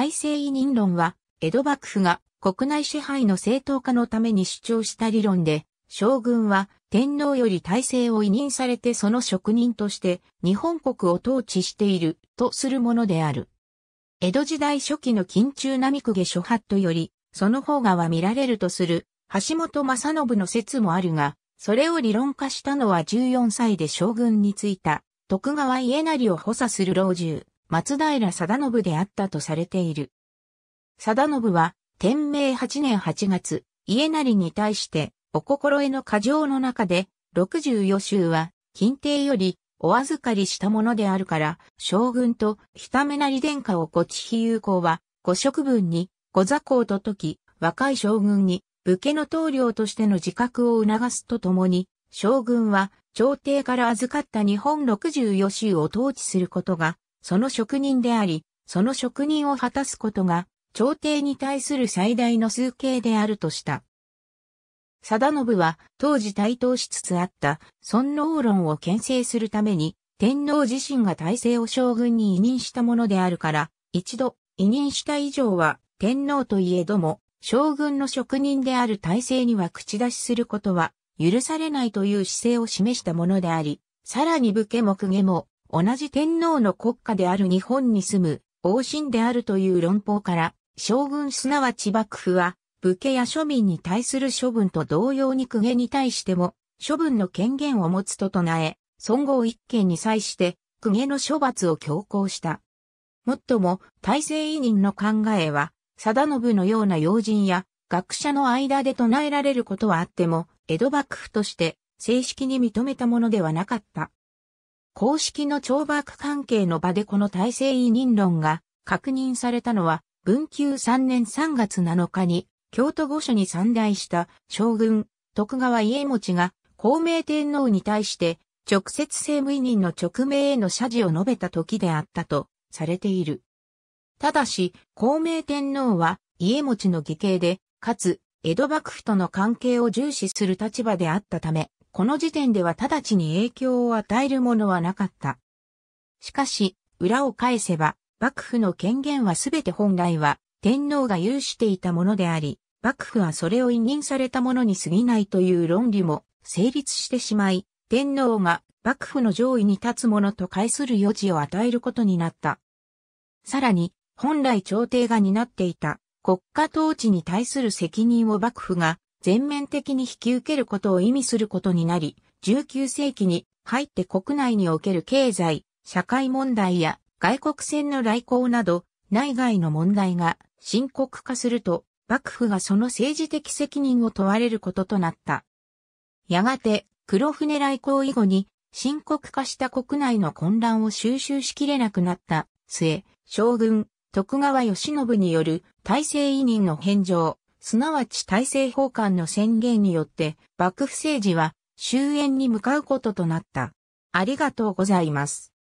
体制委任論は、江戸幕府が国内支配の正当化のために主張した理論で、将軍は天皇より体制を委任されてその職人として日本国を統治しているとするものである。江戸時代初期の金中並公下諸法度より、その方がは見られるとする橋本正信の説もあるが、それを理論化したのは14歳で将軍に就いた徳川家成を補佐する老中。松平貞信であったとされている。貞信は、天明8年8月、家なりに対して、お心得の過剰の中で、六十余州は、近帝より、お預かりしたものであるから、将軍と、ひためなり殿下をご地比有効は、ご職分に、ご座高と説き、若い将軍に、武家の棟梁としての自覚を促すとともに、将軍は、朝廷から預かった日本六十余州を統治することが、その職人であり、その職人を果たすことが、朝廷に対する最大の数形であるとした。貞信は当時台頭しつつあった尊王論を牽制するために天皇自身が体制を将軍に委任したものであるから一度委任した以上は天皇といえども将軍の職人である体制には口出しすることは許されないという姿勢を示したものでありさらに武家も公家も同じ天皇の国家である日本に住む王臣であるという論法から、将軍すなわち幕府は、武家や庶民に対する処分と同様に公家に対しても、処分の権限を持つと唱え、孫号一件に際して、公家の処罰を強行した。もっとも、大政委任の考えは、定信のような要人や学者の間で唱えられることはあっても、江戸幕府として正式に認めたものではなかった。公式の懲罰関係の場でこの体制委任論が確認されたのは、文久3年3月7日に、京都御所に参来した将軍、徳川家持が、孔明天皇に対して、直接政務委任の勅命への謝辞を述べた時であったと、されている。ただし、孔明天皇は、家持の義兄で、かつ、江戸幕府との関係を重視する立場であったため、この時点では直ちに影響を与えるものはなかった。しかし、裏を返せば、幕府の権限はすべて本来は天皇が有していたものであり、幕府はそれを委任されたものに過ぎないという論理も成立してしまい、天皇が幕府の上位に立つものと解する余地を与えることになった。さらに、本来朝廷が担っていた国家統治に対する責任を幕府が全面的に引き受けることを意味することになり、19世紀に入って国内における経済、社会問題や外国船の来航など内外の問題が深刻化すると、幕府がその政治的責任を問われることとなった。やがて、黒船来航以後に、深刻化した国内の混乱を収集しきれなくなった末、将軍、徳川義信による体制委任の返上、すなわち大政奉還の宣言によって、幕府政治は終焉に向かうこととなった。ありがとうございます。